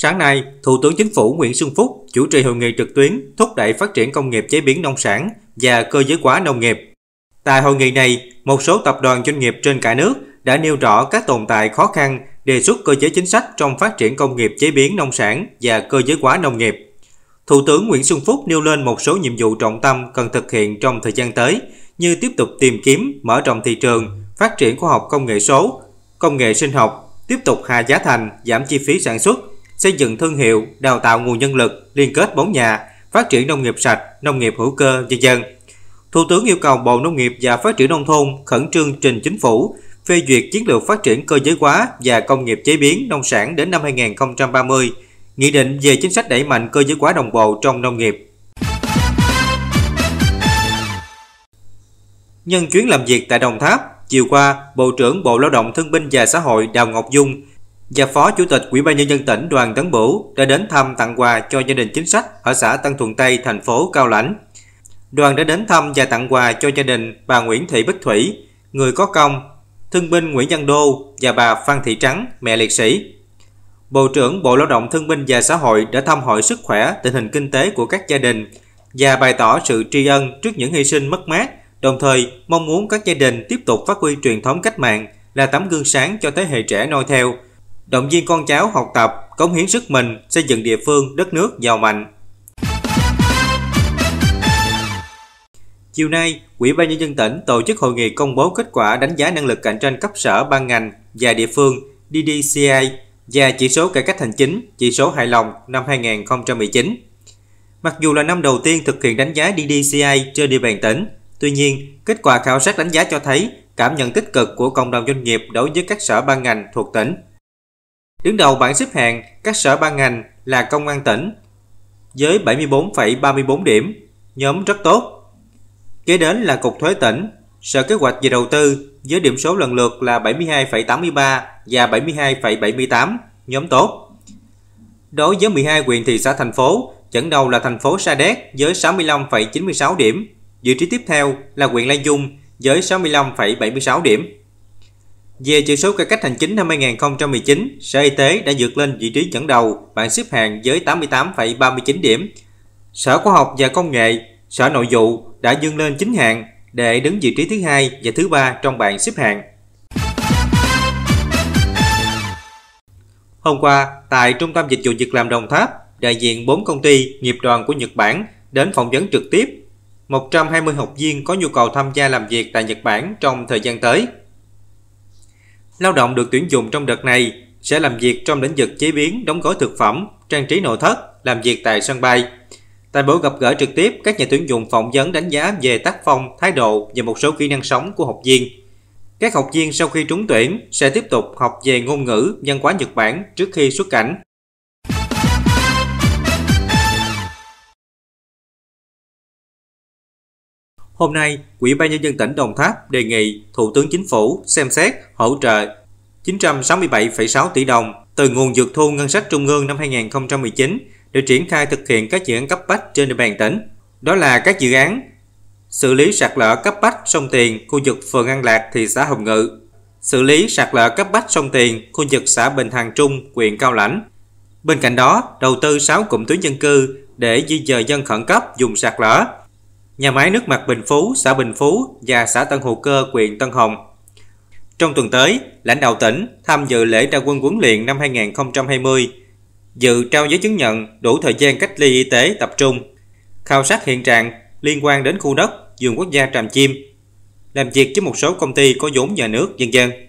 Sáng nay, Thủ tướng Chính phủ Nguyễn Xuân Phúc chủ trì hội nghị trực tuyến thúc đẩy phát triển công nghiệp chế biến nông sản và cơ giới hóa nông nghiệp. Tại hội nghị này, một số tập đoàn doanh nghiệp trên cả nước đã nêu rõ các tồn tại khó khăn, đề xuất cơ chế chính sách trong phát triển công nghiệp chế biến nông sản và cơ giới hóa nông nghiệp. Thủ tướng Nguyễn Xuân Phúc nêu lên một số nhiệm vụ trọng tâm cần thực hiện trong thời gian tới như tiếp tục tìm kiếm, mở rộng thị trường, phát triển khoa học công nghệ số, công nghệ sinh học, tiếp tục hạ giá thành, giảm chi phí sản xuất, xây dựng thương hiệu, đào tạo nguồn nhân lực, liên kết bốn nhà, phát triển nông nghiệp sạch, nông nghiệp hữu cơ, dân dân. Thủ tướng yêu cầu Bộ Nông nghiệp và Phát triển Nông thôn khẩn trương trình chính phủ phê duyệt chiến lược phát triển cơ giới hóa và công nghiệp chế biến nông sản đến năm 2030, nghị định về chính sách đẩy mạnh cơ giới hóa đồng bộ trong nông nghiệp. Nhân chuyến làm việc tại Đồng Tháp, chiều qua, Bộ trưởng Bộ Lao động Thương binh và Xã hội Đào Ngọc Dung và Phó Chủ tịch Ủy ban nhân dân tỉnh Đoàn Tấn Bửu đã đến thăm tặng quà cho gia đình chính sách ở xã Tân Thuận Tây, thành phố Cao Lãnh. Đoàn đã đến thăm và tặng quà cho gia đình bà Nguyễn Thị Bích Thủy, người có công, thương binh Nguyễn Văn Đô và bà Phan Thị Trắng, mẹ liệt sĩ. Bộ trưởng Bộ Lao động Thương binh và Xã hội đã thăm hỏi sức khỏe, tình hình kinh tế của các gia đình và bày tỏ sự tri ân trước những hy sinh mất mát, đồng thời mong muốn các gia đình tiếp tục phát huy truyền thống cách mạng là tấm gương sáng cho thế hệ trẻ noi theo – động viên con cháu học tập, cống hiến sức mình xây dựng địa phương, đất nước giàu mạnh. Chiều nay, Ủy ban nhân dân tỉnh tổ chức hội nghị công bố kết quả đánh giá năng lực cạnh tranh cấp sở ban ngành và địa phương DDCI và chỉ số cải cách hành chính, chỉ số hài lòng năm 2019. Mặc dù là năm đầu tiên thực hiện đánh giá DDCI trên địa bàn tỉnh, tuy nhiên, kết quả khảo sát đánh giá cho thấy cảm nhận tích cực của cộng đồng doanh nghiệp đối với các sở ban ngành thuộc tỉnh Đứng đầu bảng xếp hạng, các sở ban ngành là công an tỉnh với 74,34 điểm, nhóm rất tốt. Kế đến là Cục Thuế tỉnh, Sở Kế hoạch và Đầu tư với điểm số lần lượt là 72,83 và 72,78, nhóm tốt. Đối với 12 quyền thị xã thành phố, dẫn đầu là thành phố Sa Đéc với 65,96 điểm. Vị trí tiếp theo là huyện Lai Dung với 65,76 điểm. Về chỉ số cải cách hành chính năm 2019, Sở Y tế đã vượt lên vị trí dẫn đầu, bảng xếp hạng với 88,39 điểm. Sở Khoa học và Công nghệ, Sở Nội vụ đã dương lên 9 hạng để đứng vị trí thứ hai và thứ ba trong bảng xếp hạng. Hôm qua, tại Trung tâm Dịch vụ Việc làm Đồng Tháp, đại diện 4 công ty, nghiệp đoàn của Nhật Bản đến phỏng vấn trực tiếp 120 học viên có nhu cầu tham gia làm việc tại Nhật Bản trong thời gian tới. Lao động được tuyển dụng trong đợt này sẽ làm việc trong lĩnh vực chế biến, đóng gói thực phẩm, trang trí nội thất, làm việc tại sân bay. Tại buổi gặp gỡ trực tiếp, các nhà tuyển dụng phỏng vấn đánh giá về tác phong, thái độ và một số kỹ năng sống của học viên. Các học viên sau khi trúng tuyển sẽ tiếp tục học về ngôn ngữ, văn hóa Nhật Bản trước khi xuất cảnh. Hôm nay, Ủy ban nhân dân tỉnh Đồng Tháp đề nghị Thủ tướng Chính phủ xem xét hỗ trợ 967,6 tỷ đồng từ nguồn dược thu ngân sách trung ương năm 2019 để triển khai thực hiện các dự án cấp bách trên địa bàn tỉnh. Đó là các dự án xử lý sạt lở cấp bách sông Tiền, khu vực phường An Lạc, thị xã Hồng Ngự, xử lý sạt lở cấp bách sông Tiền, khu vực xã Bình Hàng Trung, huyện Cao Lãnh. Bên cạnh đó, đầu tư 6 cụm tuyến dân cư để di dời dân khẩn cấp dùng sạt lở, nhà máy nước mặt Bình Phú, xã Bình Phú và xã Tân Hồ Cơ, huyện Tân Hồng. Trong tuần tới, lãnh đạo tỉnh tham dự lễ ra quân huấn luyện năm 2020, dự trao giấy chứng nhận đủ thời gian cách ly y tế tập trung, khảo sát hiện trạng liên quan đến khu đất vườn quốc gia Tràm Chim, làm việc với một số công ty có vốn nhà nước, dân dân.